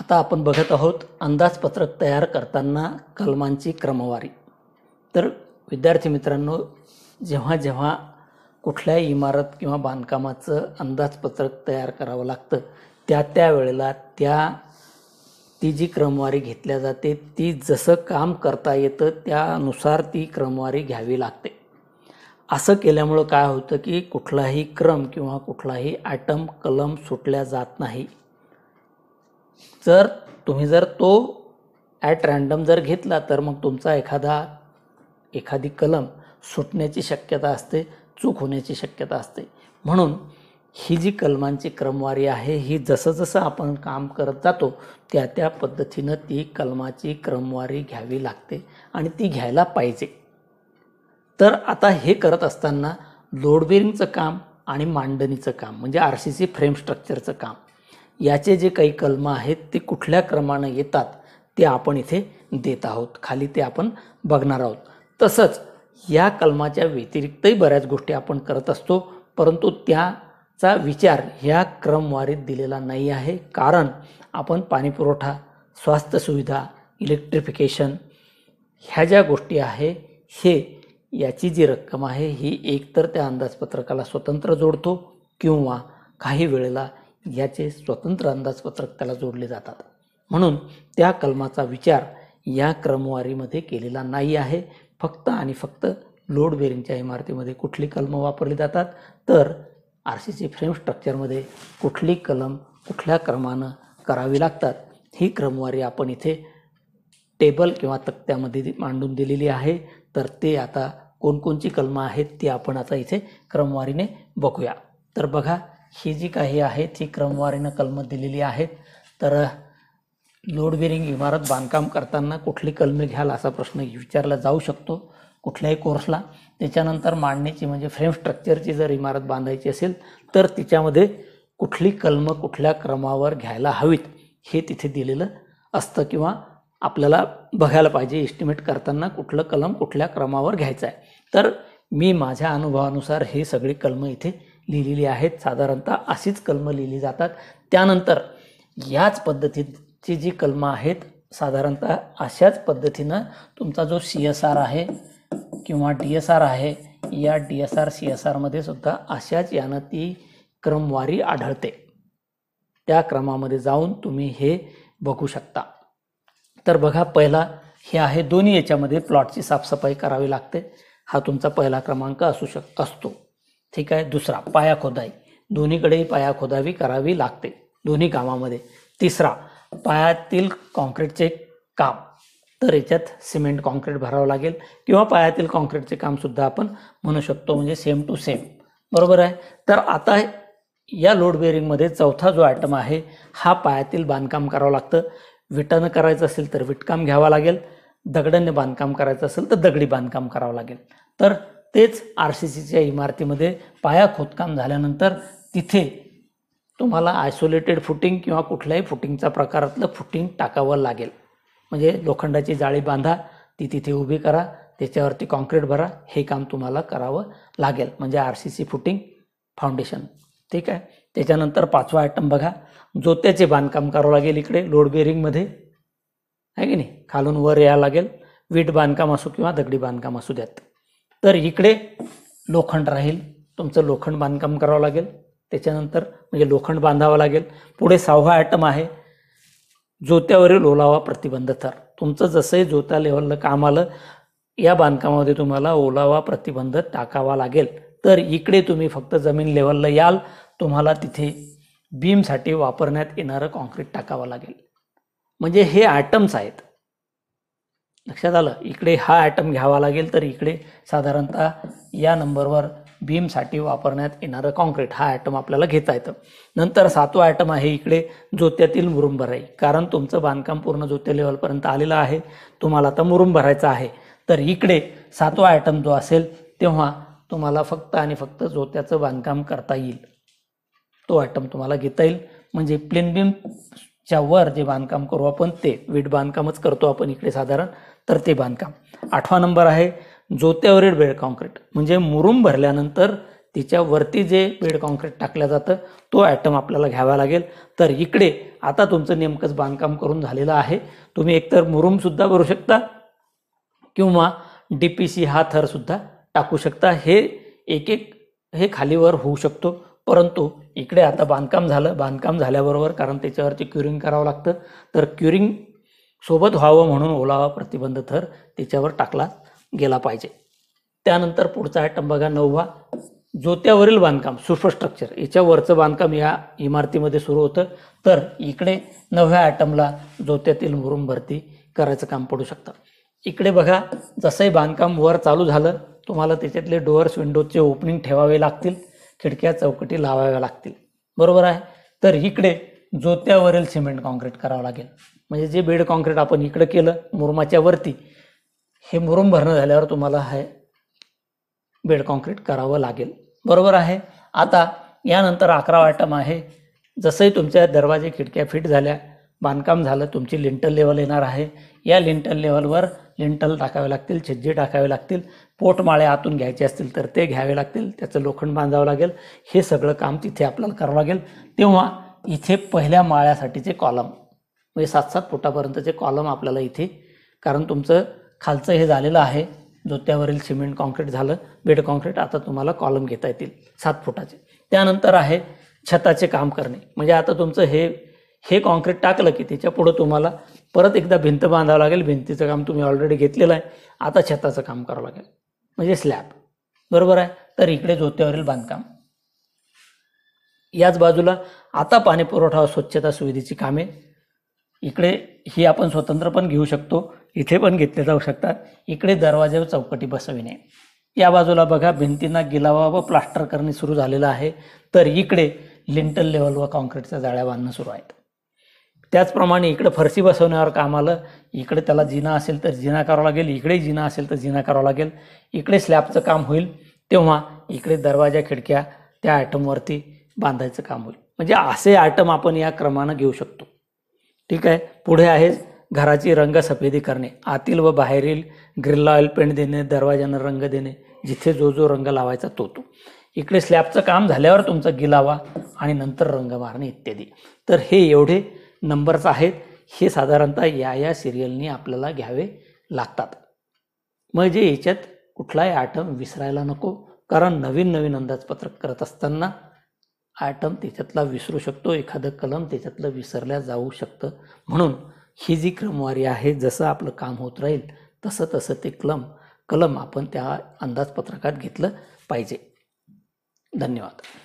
आता आपण बघत आहोत अंदाजपत्रक तयार करताना कलमांची क्रमवारी तर विद्यार्थी मित्रांनो जेव्हा जेव्हा कुठल्याही इमारत किंवा बांधकामाचं अंदाजपत्रक तयार करावं लागतं त्या त्यावेळेला त्या ती जी क्रमवारी घेतल्या जाते ती जसं काम करता येतं त्यानुसार ती क्रमवारी घ्यावी लागते असं केल्यामुळं काय होतं की कुठलाही क्रम किंवा कुठलाही आयटम कलम सुटल्या जात नाही जर तुम्ही जर तो ॲट रँडम जर घेतला तर मग तुमचा एखादा एखादी कलम सुटण्याची शक्यता असते चूक होण्याची शक्यता असते म्हणून ही जी कलमांची क्रमवारी आहे ही जसं जसं आपण काम करत जातो त्या त्या पद्धतीनं ती कलमाची क्रमवारी घ्यावी लागते आणि ती घ्यायला पाहिजे तर आता हे करत असताना लोडबेरिंगचं काम आणि मांडणीचं काम म्हणजे आर सी सी फ्रेम स्ट्रक्चरचं काम याचे जे काही कलम आहेत ते कुठल्या क्रमानं येतात ते आपण इथे देत आहोत खाली ते आपण बघणार आहोत तसंच या कलमाच्या व्यतिरिक्तही बऱ्याच गोष्टी आपण करत असतो परंतु त्याचा विचार ह्या क्रमवारीत दिलेला नाही आहे कारण आपण पाणीपुरवठा स्वास्थ्य सुविधा इलेक्ट्रिफिकेशन ह्या ज्या गोष्टी आहे हे याची जी रक्कम आहे ही एकतर त्या अंदाजपत्रकाला स्वतंत्र जोडतो किंवा काही वेळेला याचे स्वतंत्र अंदाजपत्रक त्याला जोडले जातात म्हणून त्या कलमाचा विचार या क्रमवारीमध्ये केलेला नाही आहे फक्त आणि फक्त लोड बेरिंगच्या इमारतीमध्ये कुठली कलमं वापरली जातात तर आर सी सी फ्रेम स्ट्रक्चरमध्ये कुठली कलम कुठल्या क्रमानं करावी लागतात ही क्रमवारी आपण इथे टेबल किंवा तक्त्यामध्ये मांडून दिलेली आहे तर ते आता कोणकोणची कलमं आहेत ती आपण आता इथे क्रमवारीने बघूया तर बघा ही जी काही आहे ती क्रमवारीनं कलमं दिलेली आहेत तर लोड बेरिंग इमारत बांधकाम करताना कुठली कलमे घ्याल असा प्रश्न विचारला जाऊ शकतो कुठल्याही कोर्सला त्याच्यानंतर मांडणीची म्हणजे फ्रेम स्ट्रक्चरची जर इमारत बांधायची असेल तर तिच्यामध्ये कुठली कलमं कुठल्या क्रमावर घ्यायला हवीत हे तिथे दिलेलं असतं किंवा आपल्याला बघायला पाहिजे एस्टिमेट करताना कुठलं कलम कुठल्या क्रमावर घ्यायचं आहे तर मी माझ्या अनुभवानुसार हे सगळी कलमं इथे लिहिलेली आहेत साधारणतः अशीच कलमं लिहिली जातात त्यानंतर याच पद्धतीची जी कलमं आहेत साधारणतः अशाच पद्धतीनं तुमचा जो सी एस आर आहे किंवा डी एस आर आहे या डी एस आर सी एस आरमध्ये सुद्धा अशाच यानं ती क्रमवारी आढळते त्या क्रमामध्ये जाऊन तुम्ही हे बघू शकता तर बघा पहिला हे आहे दोन्ही याच्यामध्ये प्लॉटची साफसफाई करावी लागते हा तुमचा पहिला क्रमांक असू शक असतो ठीक आहे दुसरा पाया खोदाई दोन्हीकडेही पाया खोदावी करावी लागते दोन्ही कामामध्ये तिसरा पायातील कॉन्क्रीटचे काम तर याच्यात सिमेंट कॉन्क्रीट भरावं लागेल किंवा पायातील कॉन्क्रीटचे कामसुद्धा आपण म्हणू शकतो म्हणजे सेम टू सेम बरोबर आहे तर आता या लोड बेरिंगमध्ये चौथा जो आयटम आहे हा पायातील बांधकाम करावं लागतं विटानं करायचं असेल तर विटकाम घ्यावं लागेल दगडांनी बांधकाम करायचं असेल तर दगडी बांधकाम करावं लागेल तर तेच आर सी सीच्या इमारतीमध्ये पाया खोदकाम झाल्यानंतर तिथे तुम्हाला आयसोलेटेड फुटिंग किंवा कुठल्याही फुटिंगचा प्रकारातलं फुटिंग टाकावं लागेल म्हणजे लोखंडाची जाळी बांधा ती तिथे उभी करा त्याच्यावरती कॉन्क्रीट भरा हे काम तुम्हाला करावं लागेल म्हणजे R C C footing foundation ठीक आहे त्याच्यानंतर पाचवा आयटम बघा जोत्याचे बांधकाम करावं लागेल इकडे लोड बेरिंगमध्ये आहे की नाही खालून वर यावं लागेल वीट बांधकाम असू किंवा दगडी बांधकाम असू द्यात तर इकडे लोखंड राहील तुमचं लोखंड बांधकाम करावं लागेल त्याच्यानंतर म्हणजे लोखंड बांधावं लागेल पुढे सहावा ॲटम आहे जोत्यावरील ओलावा प्रतिबंध थर तुमचं जसंही जोत्या लेवलला काम आलं या बांधकामामध्ये तुम्हाला ओलावा प्रतिबंध टाकावा लागेल तर इकडे तुम्ही फक्त जमीन लेवलला याल तुम्हाला तिथे बीमसाठी वापरण्यात येणारं कॉन्क्रीट टाकावं लागेल म्हणजे हे आयटम्स आहेत लक्षात आलं इकडे हा ॲटम घ्यावा लागेल तर इकडे साधारणतः या नंबरवर भीमसाठी वापरण्यात येणारं कॉन्क्रीट हा ॲटम आपल्याला घेता येतं नंतर सातवा ॲटम आहे इकडे जोत्यातील मुरुम भराई कारण तुमचं बांधकाम पूर्ण जोत्या लेवलपर्यंत आलेलं आहे तुम्हाला आता मुरुम भरायचं आहे तर इकडे सातवा ॲटम जो असेल तेव्हा तुम्हाला फक्त आणि फक्त जोत्याचं बांधकाम करता येईल तो ॲटम तुम्हाला घेता येईल म्हणजे प्लेन बीम च्या वर जे बांधकाम करू आपण ते वीट बांधकामच करतो आपण इकडे साधारण तर ते बांधकाम आठवा नंबर आहे जोत्यावरील बेड कॉन्क्रीट म्हणजे मुरुम भरल्यानंतर तिच्यावरती जे बेड कॉन्क्रीट टाकलं जातं तो ॲटम आपल्याला घ्यावा लागेल तर इकडे आता तुमचं नेमकंच बांधकाम करून झालेलं आहे तुम्ही एकतर मुरुमसुद्धा भरू शकता किंवा डी पी सी हा थरसुद्धा टाकू शकता हे एक एक हे खालीवर होऊ शकतो परंतु इकडे आता बांधकाम झालं बांधकाम झाल्याबरोबर कारण त्याच्यावरती क्युरिंग करावं लागतं तर क्युरिंग सोबत व्हावं म्हणून ओलावा प्रतिबंध थर त्याच्यावर टाकला गेला पाहिजे त्यानंतर पुढचा आयटम बघा नववा जोत्यावरील बांधकाम सुपरस्ट्रक्चर याच्यावरचं बांधकाम या इमारतीमध्ये सुरू होतं तर इकडे नवव्या आयटमला जोत्यातील मुरुम भरती करायचं काम पडू शकतं इकडे बघा जसंही बांधकाम वर चालू झालं तुम्हाला त्याच्यातले डोअर्स विंडोजचे ओपनिंग ठेवावे लागतील खिडक्या चौकटी लावाव्या लागतील बरोबर आहे तर इकडे जोत्यावरील सिमेंट कॉन्क्रीट करावं लागेल म्हणजे जे बेड कॉन्क्रीट आपण इकडं केलं मुरुमाच्या वरती हे मुरुम भरणं झाल्यावर तुम्हाला हे बेड कॉन्क्रीट करावं लागेल बरोबर आहे आता यानंतर अकरा वाटम आहे जसंही तुमच्या दरवाजे खिडक्या फिट झाल्या बांधकाम झालं तुमची लिंटल लेवल येणार आहे या लिंटल लेवलवर लिंटल टाकावे लागतील छज्जे टाकावे लागतील पोटमाळे आतून घ्यायचे असतील तर ते घ्यावे लागतील त्याचं लोखंड बांधावं लागेल हे सगळं काम तिथे आपल्याला करावं लागेल तेव्हा इथे पहिल्या माळ्यासाठीचे कॉलम म्हणजे सात सात फुटापर्यंतचे कॉलम आपल्याला इथे कारण तुमचं खालचं हे झालेलं आहे जोत्यावरील सिमेंट कॉन्क्रीट झालं बेड कॉन्क्रीट आता तुम्हाला कॉलम घेता येतील सात फुटाचे त्यानंतर आहे छताचे काम करणे म्हणजे आता तुमचं हे हे कॉन्क्रीट टाकलं की त्याच्या तुम्हाला परत एकदा भिंत बांधावं लागेल भिंतीचं काम तुम्ही ऑलरेडी घेतलेलं आहे आता छताचं काम करावं लागेल म्हणजे स्लॅब बरोबर आहे तर इकडे जोत्यावरील बांधकाम याच बाजूला आता पाणी पुरवठा व स्वच्छता सुविधेची कामे इकडे ही आपण स्वतंत्र पण घेऊ शकतो इथे पण घेतले जाऊ शकतात इकडे दरवाजावर चौकटी बसविणे या बाजूला बघा भिंतींना गिलावा व प्लास्टर करणे सुरू झालेलं आहे तर इकडे लिंटल लेवल व कॉन्क्रीटच्या जाळ्या बांधणं सुरू आहेत त्याचप्रमाणे इकडं फरशी बसवण्यावर काम आलं इकडे त्याला जिना असेल तर जिना करावा लागेल इकडे जिना असेल तर जिना करावा लागेल इकडे स्लॅबचं काम होईल तेव्हा इकडे दरवाजा खिडक्या त्या आयटमवरती बांधायचं काम होईल म्हणजे असे आयटम आपण या क्रमानं घेऊ शकतो ठीक आहे पुढे आहेच घराची रंग सफेदी करणे आतील व बाहेरील ग्रिलला ऑइल पेंट देणे दरवाजांना रंग देणे जिथे जो जो रंग लावायचा तो तो इकडे स्लॅबचं काम झाल्यावर तुमचा गिलावा आणि नंतर रंग मारणे इत्यादी तर हे एवढे नंबर्स आहेत हे साधारणतः या या सिरियलनी आपल्याला घ्यावे लागतात म्हणजे याच्यात कुठलाही आयटम विसरायला नको कारण नवीन नवीन अंदाजपत्रक करत असताना आयटम त्याच्यातला विसरू शकतो एखादं कलम त्याच्यातलं विसरल्या जाऊ शकतं म्हणून ही जी क्रमवारी आहे जसं आपलं काम होत राहील तसं तसं ते कलम कलम आपण त्या अंदाजपत्रकात घेतलं पाहिजे धन्यवाद